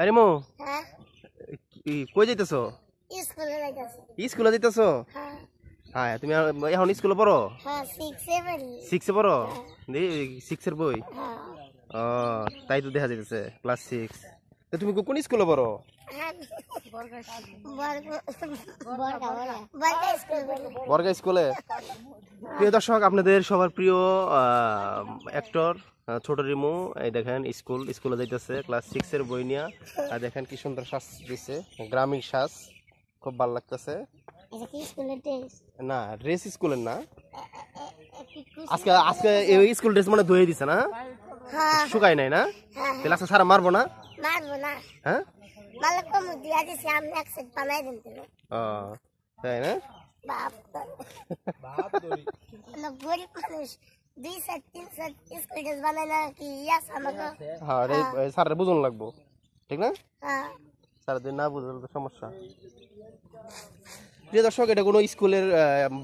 আরে মো হ্যাঁ? কই যাইতেছো স্কুলে যাইতেছো হ্যাঁ, হ্যাঁ তুমি এখন স্কুলে পড়ো সিক্সে হ্যাঁ, পড়ো সিক্সের বই ও তাই তো দেখা যাইতেছে ক্লাস সিক্স তুমি কোন স্কুলে পড়ো বর্গা স্কুলে প্রিয় দর্শক আপনাদের সবার প্রিয় অ্যাক্টর ছোট রিমু এই দেখেন স্কুল স্কুলে যাইতেছে ক্লাস সিক্সের বই নিয়ে আর দেখেন কি সুন্দর শ্বাস দিছে গ্রামীণ শ্বাস খুব ভালো লাগতেছে আচ্ছা, না ড্রেস স্কুলের না আজকে আজকে এই স্কুল ড্রেস মানে ধুয়ে দিছে না হ্যাঁ। শুকাই নাই না হ্যাঁ। তাহলে আজকে সারা মারবো না মারবো না হ্যাঁ ভালো তাই না সমস্যা প্রিয় দর্শক এটা কোনো স্কুলের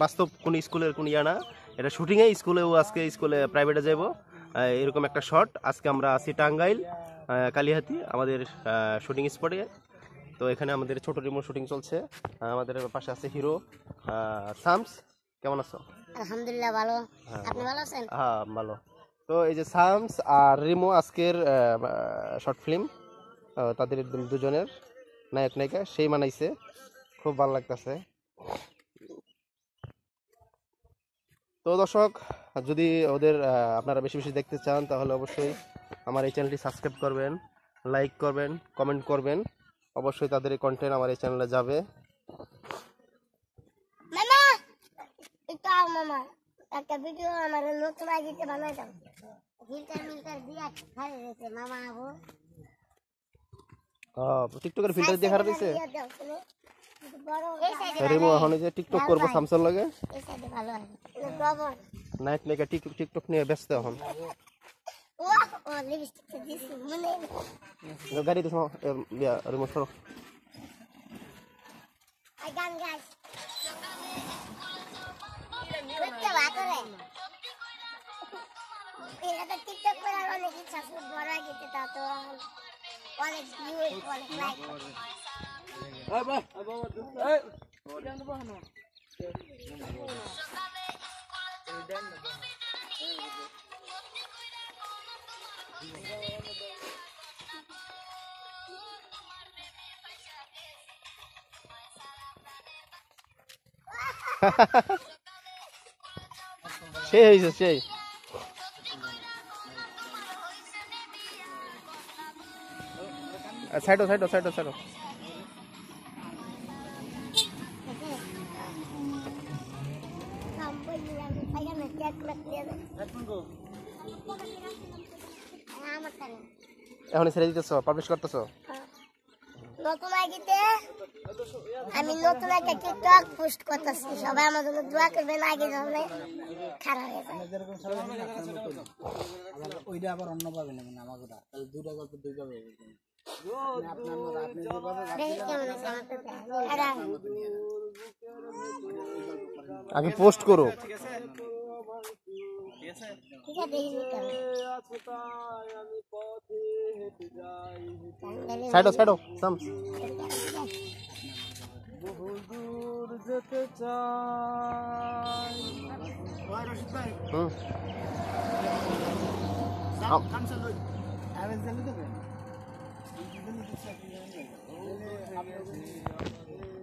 বাস্তব কোন স্কুলের কোন ইয়া না এটা শুটিংয়ে স্কুলেও আজকে স্কুলে প্রাইভেটে যাব এরকম একটা শট আজকে আমরা আছি টাঙ্গাইল কালিহাতি আমাদের শুটিং স্পটে তো এখানে আমাদের ছোট রিমোট শুটিং চলছে আমাদের পাশে আছে হিরো সামস কেমন আছো আলহামদুলিল্লাহ ভালো হ্যাঁ, আপনি ভালো আছেন হ্যাঁ ভালো তো এই যে সামস আর রিমো আজকের শর্ট ফিল্ম তাদের দুজনের নায়ক নায়িকা সেই মানাইছে খুব ভালো লাগতেছে তো দর্শক যদি ওদের আপনারা বেশি বেশি দেখতে চান তাহলে অবশ্যই আমার এই চ্যানেলটি সাবস্ক্রাইব করবেন লাইক করবেন কমেন্ট করবেন অবশ্যই তাদের এই কন্টেন্ট আমার এই চ্যানেলে যাবে মামা এটা মামা একটা ভিডিও আমার নতুন আইডিতে বানাই দাও ফিল্টার মিল্টার দিয়া খারে রেছে মামা আবু হ্যাঁ টিকটকের ফিল্টার দিয়ে খারাপ হইছে রিমু এখন যে টিকটক করবো স্যামসাং লাগে নাইট নেকে টিকটক নিয়ে ব্যস্ত এখন Look at itu small. Um, yeah, remote guys. Kita at Ini TikTok satu bola gitu tato view like. Apa waktu? Eh, jangan lupa সে সেই এখন ছেড়ে দিতেছ পাবলিশ করতেছ নতুন আমি নতুন একটা টিকটক পোস্ট করতেছি সবাই আমার জন্য দোয়া করবে আগে যাবে খারাপ হয়ে যায় ওইটা আবার অন্য পাবে না মানে আমাকে তাহলে গল্প দুই পাবে আগে পোস্ট করো সাইডো সাইডো বহু দূর যেতে চাই আমি